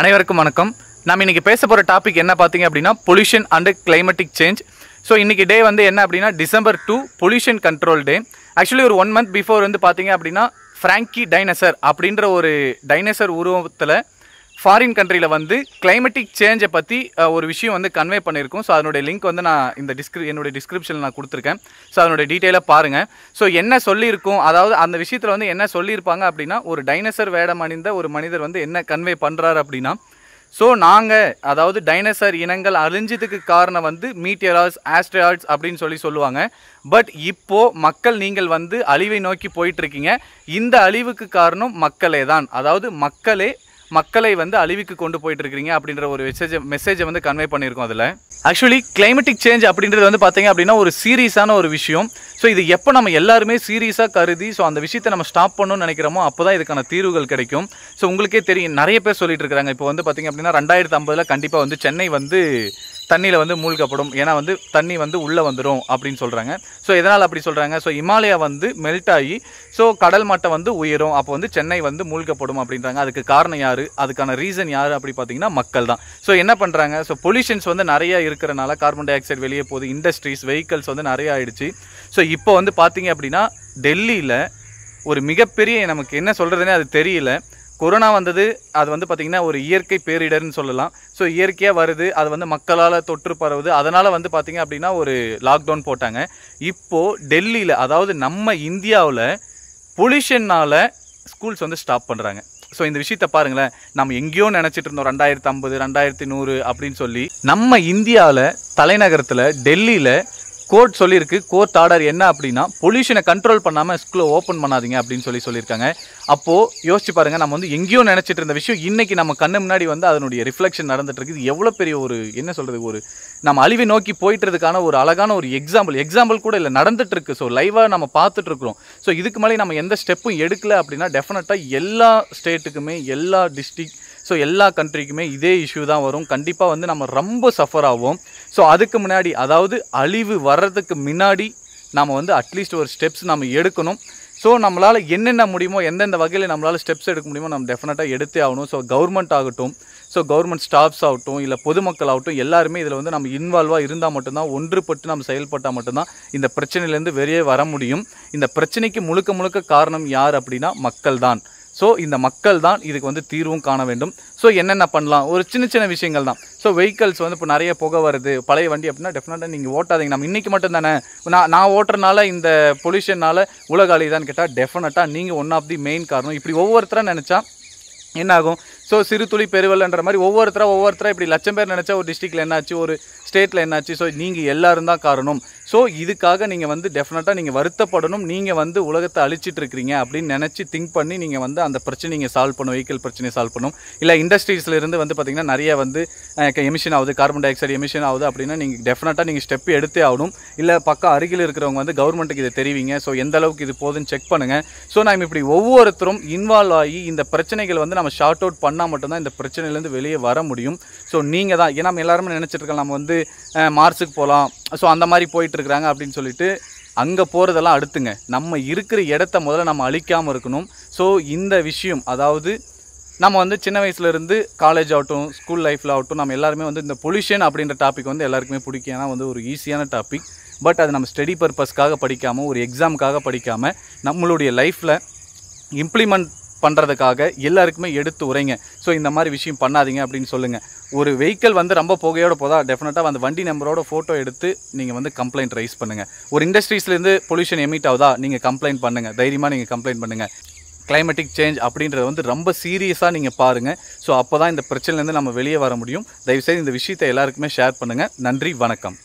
அனைவருக்கும் வணக்கம் நம்ம இன்றைக்கி பேச போகிற டாபிக் என்ன பார்த்தீங்க அப்படின்னா pollution and climatic change so இன்றைக்கி டே வந்து என்ன அப்படின்னா December two pollution control day actually ஒரு ஒன் மந்த் பிஃபோர் வந்து பார்த்தீங்க அப்படின்னா ஃப்ராங்கி டைனசர் அப்படின்ற ஒரு டைனசர் உருவத்தில் ஃபாரின் கண்ட்ரியில் வந்து கிளைமேட்டிக் சேஞ்சை பற்றி ஒரு விஷயம் வந்து கன்வே பண்ணியிருக்கோம் ஸோ அதனுடைய லிங்க் வந்து நான் இந்த டிஸ்கிரி என்னுடைய டிஸ்கிரிப்ஷனில் நான் கொடுத்துருக்கேன் ஸோ அதனுடைய டீட்டெயிலாக பாருங்கள் ஸோ என்ன சொல்லியிருக்கும் அதாவது அந்த விஷயத்தில் வந்து என்ன சொல்லியிருப்பாங்க அப்படின்னா ஒரு டைனசர் வேடம் அணிந்த ஒரு மனிதர் வந்து என்ன கன்வே பண்ணுறாரு அப்படின்னா ஸோ நாங்கள் அதாவது டைனசர் இனங்கள் அழிஞ்சதுக்கு காரணம் வந்து மீட்டியரால்ஸ் ஆஸ்ட்ரியால்ஸ் அப்படின்னு சொல்லி சொல்லுவாங்க பட் இப்போது மக்கள் நீங்கள் வந்து அழிவை நோக்கி போயிட்டுருக்கீங்க இந்த அழிவுக்கு காரணம் மக்களே தான் அதாவது மக்களே மக்களை வந்து அழிவுக்கு கொண்டு போயிட்டு இருக்கீங்க அப்படின்ற ஒரு மெசேஜ் மெசேஜை வந்து கன்வே பண்ணியிருக்கோம் அதில் ஆக்சுவலி கிளைமேட்டிக் சேஞ்ச் அப்படின்றது வந்து பார்த்தீங்க அப்படின்னா ஒரு சீரியஸான ஒரு விஷயம் ஸோ இது எப்போ நம்ம எல்லாருமே சீரியஸாக கருதி ஸோ அந்த விஷயத்தை நம்ம ஸ்டாப் பண்ணணும்னு நினைக்கிறோமோ அப்போ தான் இதுக்கான தீர்வுகள் கிடைக்கும் ஸோ உங்களுக்கே தெரியும் நிறைய பேர் சொல்லிட்டு இருக்காங்க இப்போ வந்து பார்த்திங்க அப்படின்னா ரெண்டாயிரத்து ஐம்பதில் கண்டிப்பாக வந்து சென்னை வந்து தண்ணியில் வந்து மூழ்கப்படும் ஏன்னா வந்து தண்ணி வந்து உள்ளே வந்துடும் அப்படின்னு சொல்கிறாங்க ஸோ எதனால் அப்படி சொல்கிறாங்க ஸோ இமாலயா வந்து மெல்ட் ஆகி ஸோ கடல் மட்டம் வந்து உயரும் அப்போ வந்து சென்னை வந்து மூழ்கப்படும் அப்படின்றாங்க அதுக்கு காரணம் யார் அதுக்கான ரீசன் யார் அப்படி பார்த்தீங்கன்னா மக்கள் தான் ஸோ என்ன பண்ணுறாங்க ஸோ பொல்யூஷன்ஸ் வந்து நிறையா இருக்கிறனால கார்பன் டை ஆக்சைடு வெளியே போகுது இண்டஸ்ட்ரீஸ் வெஹிக்கல்ஸ் வந்து நிறையா ஆயிடுச்சு ஸோ இப்போ வந்து பார்த்தீங்க அப்படின்னா டெல்லியில் ஒரு மிகப்பெரிய நமக்கு என்ன சொல்கிறதுனே அது தெரியல கொரோனா வந்தது அது வந்து பார்த்திங்கன்னா ஒரு இயற்கை பேரிடர்னு சொல்லலாம் ஸோ இயற்கையாக வருது அது வந்து மக்களால் தொற்று பரவுது அதனால் வந்து பார்த்திங்க அப்படின்னா ஒரு லாக்டவுன் போட்டாங்க இப்போது டெல்லியில் அதாவது நம்ம இந்தியாவில் பொல்யூஷன்னால் ஸ்கூல்ஸ் வந்து ஸ்டாப் பண்ணுறாங்க ஸோ இந்த விஷயத்தை பாருங்களேன் நம்ம எங்கேயோ நினச்சிட்டு இருந்தோம் ரெண்டாயிரத்து ஐம்பது ரெண்டாயிரத்தி நூறு அப்படின்னு சொல்லி நம்ம இந்தியாவில் தலைநகரத்தில் டெல்லியில் கோர்ட் சொல்லியிருக்கு கோர்ட் ஆர்டர் என்ன அப்படின்னா பொல்யூஷனை கண்ட்ரோல் பண்ணாமல் ஸ்கூலை ஓப்பன் பண்ணாதீங்க அப்படின்னு சொல்லி சொல்லியிருக்காங்க அப்போது யோசிச்சு பாருங்கள் நம்ம வந்து எங்கேயோ நினச்சிட்டு இருந்த விஷயம் இன்றைக்கி நம்ம கண்ணு முன்னாடி வந்து அதனுடைய ரிஃப்ளெக்ஷன் நடந்துட்டுருக்கு எவ்வளோ பெரிய ஒரு என்ன சொல்கிறது ஒரு நம்ம அழிவை நோக்கி போயிட்டுறதுக்கான ஒரு அழகான ஒரு எக்ஸாம்பிள் எக்ஸாம்பிள் கூட இல்லை நடந்துட்டுருக்கு ஸோ லைவாக நம்ம பார்த்துட்ருக்குறோம் ஸோ இதுக்கு மேலே நம்ம எந்த ஸ்டெப்பும் எடுக்கலை அப்படின்னா டெஃபினட்டாக எல்லா ஸ்டேட்டுக்குமே எல்லா டிஸ்ட்ரிக்ட் ஸோ எல்லா கண்ட்ரிக்குமே இதே இஷ்யூ தான் வரும் கண்டிப்பாக வந்து நம்ம ரொம்ப சஃபர் ஆகும் ஸோ அதுக்கு முன்னாடி அதாவது அழிவு வர்றதுக்கு முன்னாடி நாம் வந்து அட்லீஸ்ட் ஒரு ஸ்டெப்ஸ் நம்ம எடுக்கணும் ஸோ நம்மளால் என்னென்ன முடியுமோ எந்தெந்த வகையில் நம்மளால் ஸ்டெப்ஸ் எடுக்க முடியுமோ நம்ம டெஃபினட்டாக எடுத்தே ஆகணும் ஸோ கவர்மெண்ட் ஆகட்டும் ஸோ கவர்மெண்ட் ஸ்டாஃப்ஸ் ஆகட்டும் இல்லை பொதுமக்கள் ஆகட்டும் எல்லாருமே இதில் வந்து நம்ம இன்வால்வாக இருந்தால் மட்டும்தான் ஒன்றுபட்டு நம்ம செயல்பட்டால் மட்டும்தான் இந்த பிரச்சனையிலேருந்து வெளியே வர முடியும் இந்த பிரச்சனைக்கு முழுக்க முழுக்க காரணம் யார் அப்படின்னா மக்கள் தான் ஸோ இந்த மக்கள் தான் இதுக்கு வந்து தீர்வும் காண வேண்டும் ஸோ என்னென்ன பண்ணலாம் ஒரு சின்ன சின்ன விஷயங்கள் தான் ஸோ வெஹிக்கல்ஸ் வந்து இப்போ நிறைய புகை வருது பழைய வண்டி அப்படின்னா டெஃபினட்டாக நீங்கள் ஓட்டாதீங்க நம்ம இன்றைக்கி மட்டும் தானே நான் நான் ஓட்டுறனால இந்த பொல்யூஷனால் உலக அழிதான்னு கேட்டால் டெஃபினட்டாக நீங்கள் ஒன் ஆஃப் தி மெயின் காரணம் இப்படி ஒவ்வொருத்தராக நினச்சா என்னாகும் ஸோ சிறு துளி பெருவல்ன்ற மாதிரி ஒவ்வொருத்தராக ஒவ்வொருத்தராக இப்படி லட்சம் பேர் நினச்சா ஒரு டிஸ்ட்ரிக்டில் என்னாச்சு ஒரு ஸ்டேட்டில் என்னாச்சு ஸோ நீங்கள் எல்லாரும் தான் காரணம் ஸோ இதுக்காக நீங்கள் வந்து டெஃபினட்டாக நீங்கள் வருத்தப்படணும் நீங்கள் வந்து உலகத்தை அழிச்சிட்டு இருக்கிறீங்க அப்படின்னு நினச்சி திங்க் பண்ணி நீங்கள் வந்து அந்த பிரச்சனை நீங்கள் சால்வ் பண்ணணும் வெஹிக்கிள் பிரச்சனையை சால்வ் பண்ணும் இல்லை இண்டஸ்ட்ரீஸ்லேருந்து வந்து பார்த்திங்கன்னா நிறைய வந்து எமிஷன் ஆகுது கார்பன் டை ஆக்சைடு எமிஷன் ஆகுது அப்படின்னா நீங்கள் டெஃபினட்டாக நீங்கள் ஸ்டெப் எடுத்தே ஆகணும் இல்லை பக்கம் அருகில் இருக்கிறவங்க வந்து கவர்மெண்ட்டுக்கு இதை தெரிவிங்க ஸோ எந்த அளவுக்கு இது போதுன்னு செக் பண்ணுங்கள் ஸோ நம்ம இப்படி ஒவ்வொருத்தரும் இன்வால்வ் ஆகி இந்த பிரச்சனைகள் வந்து நம்ம ஷார்ட் அவுட் பண்ண பண்ணால் மட்டும்தான் இந்த பிரச்சனையிலேருந்து வெளியே வர முடியும் ஸோ நீங்கள் தான் ஏன்னா நம்ம எல்லாருமே நினச்சிட்ருக்கோம் நம்ம வந்து மார்ஸுக்கு போகலாம் ஸோ அந்த மாதிரி போயிட்டுருக்குறாங்க அப்படின்னு சொல்லிட்டு அங்கே போகிறதெல்லாம் அடுத்துங்க நம்ம இருக்கிற இடத்த முதல்ல நம்ம அழிக்காமல் இருக்கணும் ஸோ இந்த விஷயம் அதாவது நம்ம வந்து சின்ன வயசுலேருந்து காலேஜ் ஆகட்டும் ஸ்கூல் லைஃப்பில் ஆகட்டும் நம்ம எல்லாருமே வந்து இந்த பொல்யூஷன் அப்படின்ற டாபிக் வந்து எல்லாருக்குமே பிடிக்கும் ஏன்னா வந்து ஒரு ஈஸியான டாபிக் பட் அது நம்ம ஸ்டடி பர்பஸ்க்காக படிக்காமல் ஒரு எக்ஸாமுக்காக படிக்காமல் நம்மளுடைய லைஃப்பில் இம்ப்ளிமெண்ட் பண்ணுறதுக்காக எல்லாருக்குமே எடுத்து உரைங்க ஸோ இந்த மாதிரி விஷயம் பண்ணாதீங்க அப்படின்னு சொல்லுங்கள் ஒரு வெஹிக்கிள் வந்து ரொம்ப புகையோட போதா டெஃபினட்டாக அந்த வண்டி நம்பரோட ஃபோட்டோ எடுத்து நீங்கள் வந்து கம்ப்ளைண்ட் ரைஸ் பண்ணுங்கள் ஒரு இண்டஸ்ட்ரீஸ்லேருந்து பொல்யூஷன் எமிட் ஆகுதா நீங்கள் கம்ப்ளைண்ட் பண்ணுங்கள் தைரியமாக நீங்கள் கம்ப்ளைண்ட் பண்ணுங்கள் கிளைமேட்டிக் சேஞ்ச் அப்படின்றத வந்து ரொம்ப சீரியஸாக நீங்கள் பாருங்கள் ஸோ அப்போ தான் இந்த பிரச்சனைலேருந்து நம்ம வெளியே வர முடியும் தயவுசெய்து இந்த விஷயத்தை எல்லாருக்குமே ஷேர் பண்ணுங்கள் நன்றி வணக்கம்